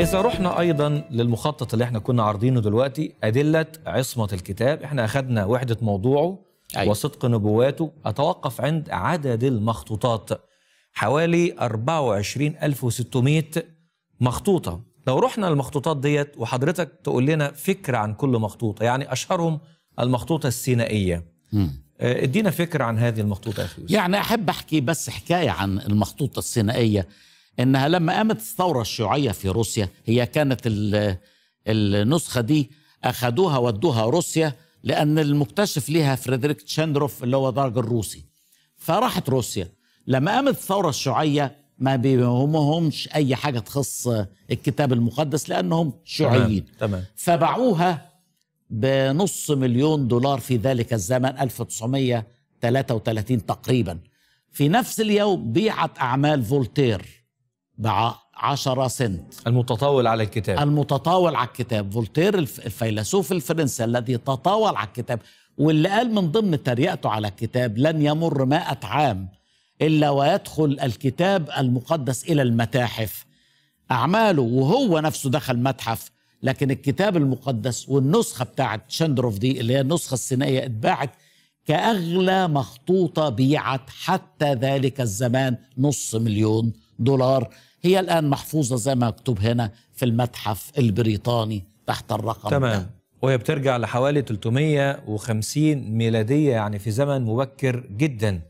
إذا رحنا أيضا للمخطط اللي احنا كنا عارضينه دلوقتي أدلة عصمة الكتاب احنا أخذنا وحدة موضوعه أيوة. وصدق نبواته أتوقف عند عدد المخطوطات حوالي 24600 مخطوطة لو رحنا المخطوطات ديت وحضرتك تقول لنا فكرة عن كل مخطوطة يعني أشهرهم المخطوطة السينائية آه، ادينا فكرة عن هذه المخطوطة يا يعني أحب أحكي بس حكاية عن المخطوطة السينائية انها لما قامت الثوره الشيوعيه في روسيا هي كانت النسخه دي اخذوها ودوها روسيا لان المكتشف ليها فريدريك تشندروف اللي هو درج الروسي فراحت روسيا لما قامت الثوره الشيوعيه ما بيهمهمش اي حاجه تخص الكتاب المقدس لانهم شيوعيين تمام. تمام. فباعوها بنص مليون دولار في ذلك الزمن 1933 تقريبا في نفس اليوم بيعت اعمال فولتير ب 10 سنت المتطاول على الكتاب المتطاول على الكتاب فولتير الفيلسوف الفرنسي الذي تطاول على الكتاب واللي قال من ضمن تريقته على الكتاب لن يمر مائة عام إلا ويدخل الكتاب المقدس إلى المتاحف أعماله وهو نفسه دخل متحف لكن الكتاب المقدس والنسخة بتاعت شندروف دي اللي هي النسخة السينية اتباعت كأغلى مخطوطة بيعت حتى ذلك الزمان نص مليون دولار هي الآن محفوظة زي ما مكتوب هنا في المتحف البريطاني تحت الرقم تمام ده. وهي بترجع لحوالي 350 ميلادية يعني في زمن مبكر جدا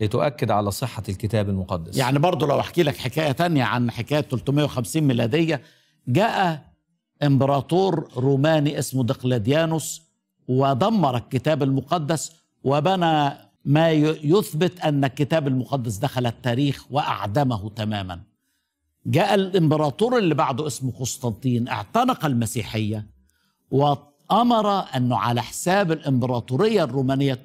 لتؤكد على صحة الكتاب المقدس يعني برضو لو أحكي لك حكاية تانية عن حكاية 350 ميلادية جاء امبراطور روماني اسمه دقلاديانوس ودمر الكتاب المقدس وبنى ما يثبت ان الكتاب المقدس دخل التاريخ واعدمه تماما جاء الامبراطور اللي بعده اسمه قسطنطين اعتنق المسيحيه وامر انه على حساب الامبراطوريه الرومانيه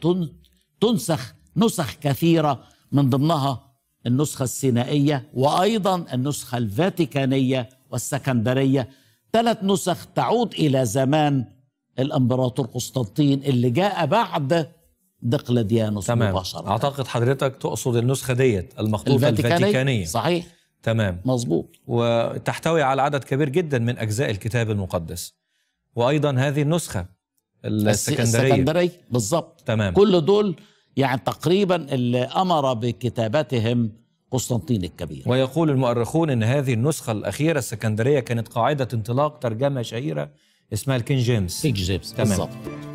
تنسخ نسخ كثيره من ضمنها النسخه السينائيه وايضا النسخه الفاتيكانيه والسكندريه ثلاث نسخ تعود الى زمان الامبراطور قسطنطين اللي جاء بعد دقلديانوس تمام. مباشرة أعتقد حضرتك تقصد النسخة ديت المخطوطة الفاتيكانية. الفاتيكانية صحيح تمام مظبوط وتحتوي على عدد كبير جدا من أجزاء الكتاب المقدس وأيضا هذه النسخة السكندرية السكندرية بالظبط تمام كل دول يعني تقريبا اللي أمر بكتابتهم قسطنطين الكبير ويقول المؤرخون ان هذه النسخه الاخيره السكندريه كانت قاعده انطلاق ترجمه شهيره اسمها الكين جيمس كين جيمس تمام بالزبط.